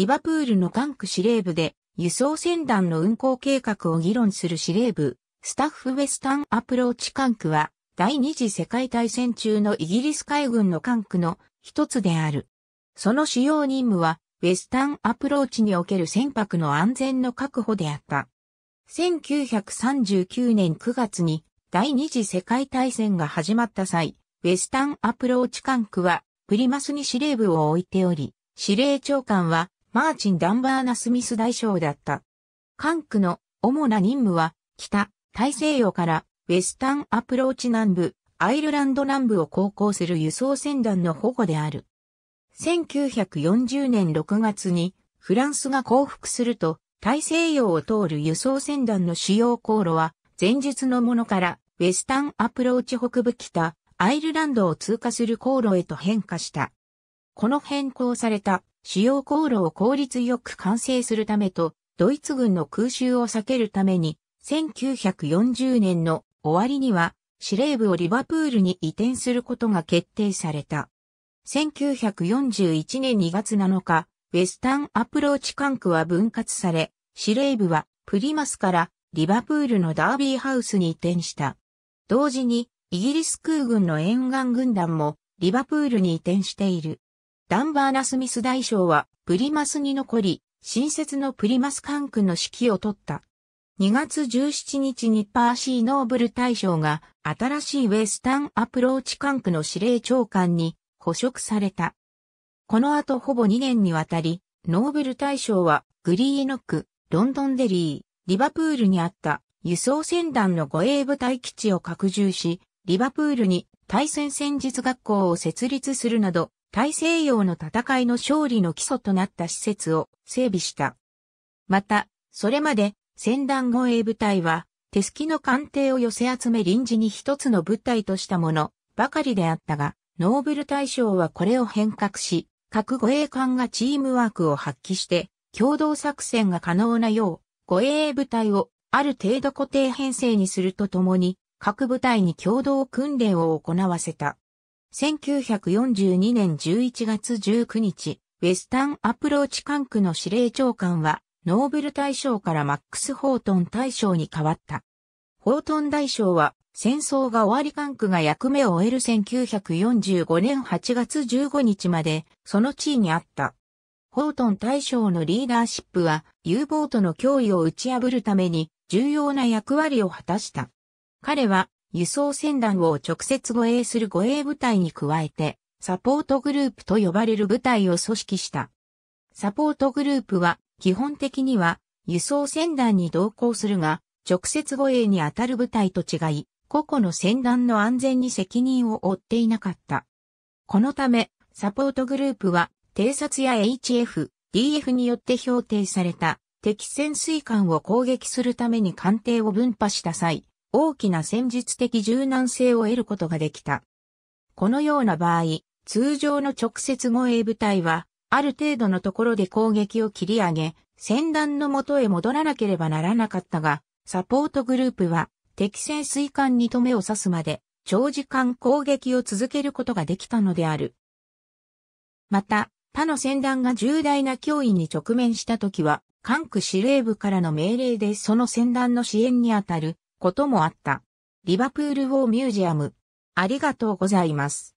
リバプールの管区司令部で輸送船団の運航計画を議論する司令部、スタッフウェスタンアプローチ管区は第二次世界大戦中のイギリス海軍の管区の一つである。その主要任務はウェスタンアプローチにおける船舶の安全の確保であった。1939年9月に第二次世界大戦が始まった際、ウェスタンアプローチ管区はプリマスに司令部を置いており、司令長官はマーチン・ダンバーナ・スミス大将だった。管区の主な任務は、北、大西洋からウェスタンアプローチ南部、アイルランド南部を航行する輸送船団の保護である。1940年6月にフランスが降伏すると、大西洋を通る輸送船団の主要航路は、前述のものからウェスタンアプローチ北部北、アイルランドを通過する航路へと変化した。この変更された主要航路を効率よく完成するためと、ドイツ軍の空襲を避けるために、1940年の終わりには、司令部をリバプールに移転することが決定された。1941年2月7日、ウェスタンアプローチ管区は分割され、司令部はプリマスからリバプールのダービーハウスに移転した。同時に、イギリス空軍の沿岸軍団もリバプールに移転している。ダンバーナ・スミス大将はプリマスに残り、新設のプリマス管区の指揮を取った。2月17日にパーシー・ノーブル大将が新しいウェスタン・アプローチ管区の司令長官に捕食された。この後ほぼ2年にわたり、ノーブル大将はグリーノック、ロンドンデリー、リバプールにあった輸送船団の護衛部隊基地を拡充し、リバプールに対戦戦術学校を設立するなど大西洋の戦いの勝利の基礎となった施設を整備した。また、それまで、戦団護衛部隊は、手すきの艦艇を寄せ集め臨時に一つの部隊としたものばかりであったが、ノーブル大将はこれを変革し、各護衛艦がチームワークを発揮して、共同作戦が可能なよう、護衛部隊をある程度固定編成にするとともに、各部隊に共同訓練を行わせた。1942年11月19日、ウェスタンアプローチ管区の司令長官は、ノーベル大将からマックス・ホートン大将に変わった。ホートン大将は、戦争が終わり管区が役目を終える1945年8月15日まで、その地位にあった。ホートン大将のリーダーシップは、U ボートの脅威を打ち破るために、重要な役割を果たした。彼は、輸送船団を直接護衛する護衛部隊に加えて、サポートグループと呼ばれる部隊を組織した。サポートグループは、基本的には、輸送船団に同行するが、直接護衛に当たる部隊と違い、個々の船団の安全に責任を負っていなかった。このため、サポートグループは、偵察や HF、DF によって評定された敵潜水艦を攻撃するために艦艇を分派した際、大きな戦術的柔軟性を得ることができた。このような場合、通常の直接護衛部隊は、ある程度のところで攻撃を切り上げ、戦団の元へ戻らなければならなかったが、サポートグループは、敵戦水管に止めを刺すまで、長時間攻撃を続けることができたのである。また、他の戦団が重大な脅威に直面したときは、管区司令部からの命令でその戦団の支援にあたることもあった。リバプール・ウォー・ミュージアム。ありがとうございます。